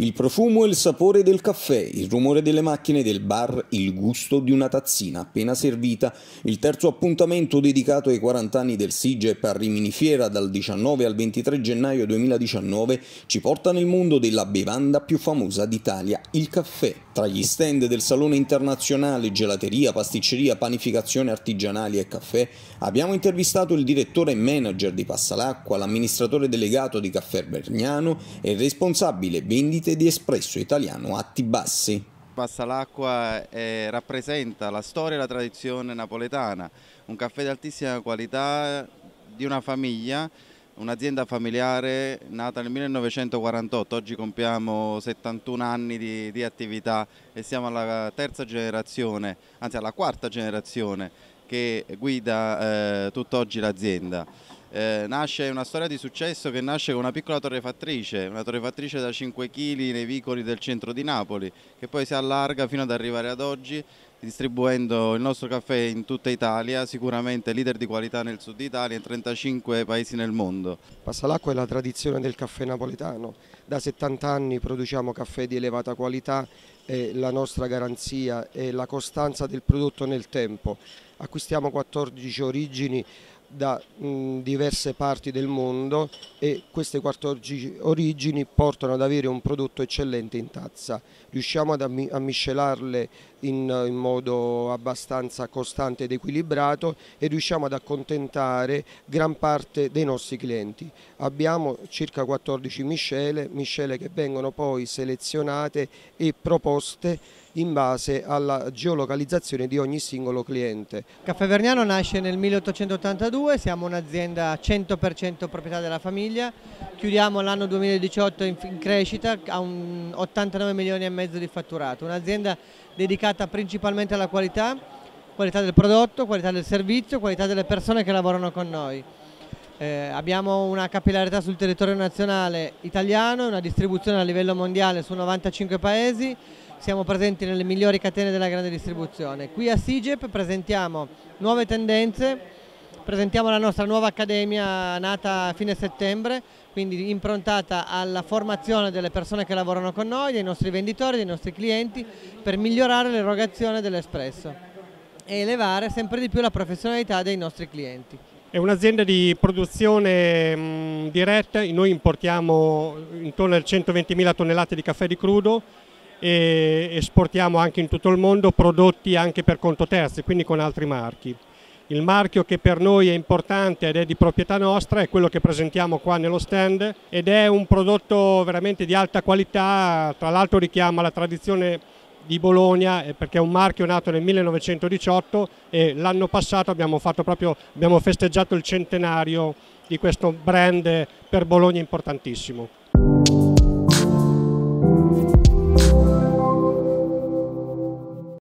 Il profumo e il sapore del caffè, il rumore delle macchine del bar, il gusto di una tazzina appena servita, il terzo appuntamento dedicato ai 40 anni del SIGEP a Rimini Fiera dal 19 al 23 gennaio 2019 ci porta nel mondo della bevanda più famosa d'Italia, il caffè. Tra gli stand del Salone Internazionale, gelateria, pasticceria, panificazione artigianali e caffè, abbiamo intervistato il direttore e manager di Passalacqua, l'amministratore delegato di Caffè Bergnano e il responsabile vendite presidente di Espresso Italiano Atti Bassi. Passa l'acqua eh, rappresenta la storia e la tradizione napoletana, un caffè di altissima qualità di una famiglia un'azienda familiare nata nel 1948, oggi compiamo 71 anni di, di, attività e siamo alla terza generazione, anzi alla quarta generazione che guida eh, tutt'oggi l'azienda. Eh, nasce una storia di successo che nasce con una piccola torrefattrice, una torrefattrice da 5 kg nei vicoli del centro di Napoli, che poi si allarga fino ad arrivare ad oggi distribuendo il nostro caffè in tutta Italia, sicuramente leader di qualità nel sud Italia e in 35 paesi nel mondo. Passalacqua è la tradizione del caffè napoletano, da 70 anni produciamo caffè di elevata qualità e la nostra garanzia è la costanza del prodotto nel tempo. Acquistiamo 14 origini da diverse parti del mondo e queste 14 origini portano ad avere un prodotto eccellente in tazza. Riusciamo ad a miscelarle in, in, modo abbastanza costante ed equilibrato e riusciamo ad accontentare gran parte dei nostri clienti. Abbiamo circa 14 miscele, miscele che vengono poi selezionate e proposte in base alla geolocalizzazione di ogni singolo cliente. Caffè Verniano nasce nel 1882, siamo un'azienda 100% proprietà della famiglia, chiudiamo l'anno 2018 in, crescita a 89 milioni e mezzo di fatturato, un'azienda dedicata principalmente alla qualità, qualità del prodotto, qualità del servizio, qualità delle persone che lavorano con noi. Eh, abbiamo una capillarità sul territorio nazionale italiano, una distribuzione a livello mondiale su 95 paesi, siamo presenti nelle migliori catene della grande distribuzione. Qui a SIGEP presentiamo nuove tendenze, presentiamo la nostra nuova accademia nata a fine settembre, quindi improntata alla formazione delle persone che lavorano con noi, dei nostri venditori, dei nostri clienti, per migliorare l'erogazione dell'espresso e elevare sempre di più la professionalità dei nostri clienti. È un'azienda di produzione mh, mm, diretta, noi importiamo intorno alle 120.000 tonnellate di caffè di crudo e esportiamo anche in tutto il mondo prodotti anche per conto terzi, quindi con altri marchi. Il marchio che per noi è importante ed è di proprietà nostra è quello che presentiamo qua nello stand ed è un prodotto veramente di alta qualità, tra l'altro richiama la tradizione di Bologna eh, perché è un marchio nato nel 1918 e l'anno passato abbiamo, proprio, abbiamo festeggiato il centenario di questo brand per Bologna importantissimo.